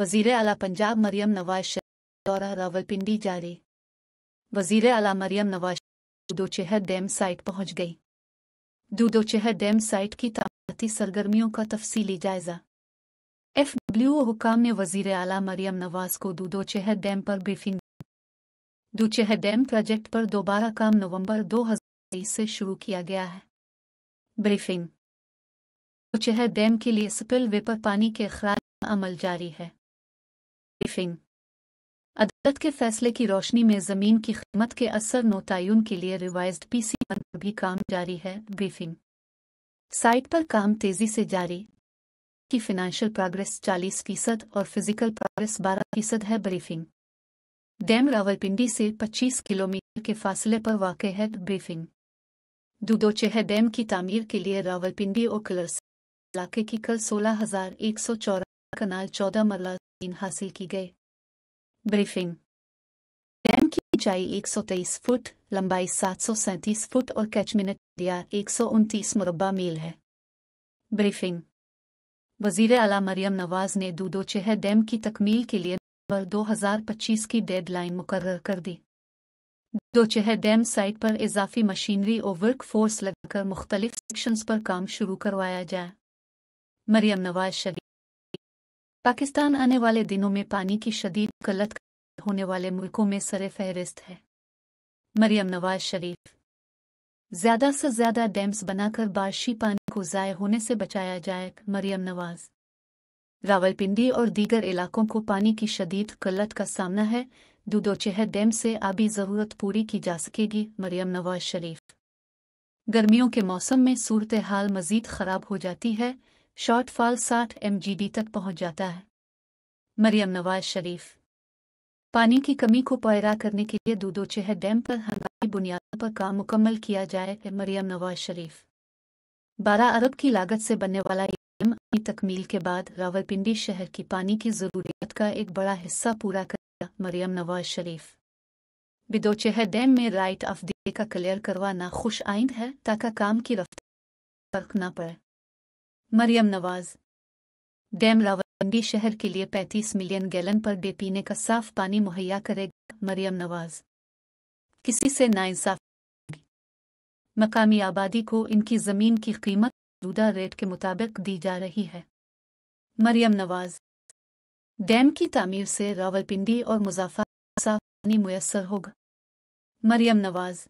वजीर अला पंजाब मरियम नवाज शरीफ दौरा रावलपिंडी जारी वजीर अला मरियम नवाज दूदोचहर डैम साइट पहुंच गई दूदोचहर डैम साइट की तामीराती सरगर्मियों का तफसीली जायजा एफ डब्ल्यू हुकाम ने वजीर अला मरियम नवाज को दूदोचहर डैम पर ब्रीफिंग दूचहर डैम प्रोजेक्ट पर दोबारा काम नवंबर 2023 से शुरू किया गया है ब्रीफिंग दूचहर डैम के लिए स्पिल वे पर पानी के अखराज अमल जारी है ब्रीफिंग अदालत के फैसले की रोशनी में जमीन की खिदमत के असर नोतायुन के लिए रिवाइज्ड पीसी पर भी काम जारी है ब्रीफिंग साइट पर काम तेजी से जारी की फिनेंशियल प्रोग्रेस 40 फीसद और फिजिकल प्रोग्रेस 12 फीसद है ब्रीफिंग डैम रावलपिंडी से 25 किलोमीटर के फासले पर वाक़ है ब्रीफिंग दुदोचेह डैम की तामीर के लिए रावलपिंडी और कलर्स इलाके की कल सोलह हजार एक सौ चौरा कनाल चौदह मरला तीन हासिल की गए ब्रीफिंग डैम की ऊंचाई तेईस फुट लंबाई सात फुट और कैचमिनट एरिया एक मुरबा मील है ब्रीफिंग वजीर अला मरियम नवाज ने दूदोचेहर डैम की तकमील के लिए नवंबर दो हजार पच्चीस की डेडलाइन मुकर कर दी दोचहर डैम साइट पर इजाफी मशीनरी और वर्क फोर्स लगाकर मुख्तलिफ सेक्शन पर काम शुरू करवाया जाए मरियम नवाज शरीफ पाकिस्तान आने वाले दिनों में पानी की शदीद गलत होने वाले मुल्कों में सर फहरिस्त है मरियम नवाज शरीफ ज्यादा से ज्यादा डैम्स बनाकर बारिशी पानी को ज़ाय होने से बचाया जाए मरियम नवाज रावलपिंडी और दीगर इलाकों को पानी की शदीद कल्लत का सामना है दुदोचेहर डैम से आबी ज़रूरत पूरी की जा सकेगी मरियम नवाज शरीफ गर्मियों के मौसम में सूरत हाल मजीद खराब हो जाती है शॉर्टफॉल 60 एम तक पहुंच जाता है मरियम नवाज शरीफ पानी की कमी को पैरा करने के लिए दूदोचेह डैम पर हंगामी बुनियादों पर काम मुकम्मल किया जाए मरियम नवाज शरीफ बारह अरब की लागत से बनने वाला डैम अपनी तकमील के बाद रावलपिंडी शहर की पानी की जरूरियात का एक बड़ा हिस्सा पूरा करेगा मरियम नवाज शरीफ बिदोचेह डैम में राइट ऑफ डे का क्लियर करवाना खुश आइंद है ताकि काम की रफ्तार फर्क न पड़े मरियम नवाज डैम रावलपिंडी शहर के लिए 35 मिलियन गैलन पर डे पीने का साफ पानी मुहैया करेगा मरियम नवाज किसी से नाइंसाफ मकामी आबादी को इनकी ज़मीन की कीमत दूदा रेट के मुताबिक दी जा रही है मरियम नवाज डैम की तामीर से रावलपिंडी और मुजाफा साफ पानी मुयसर होगा मरियम नवाज़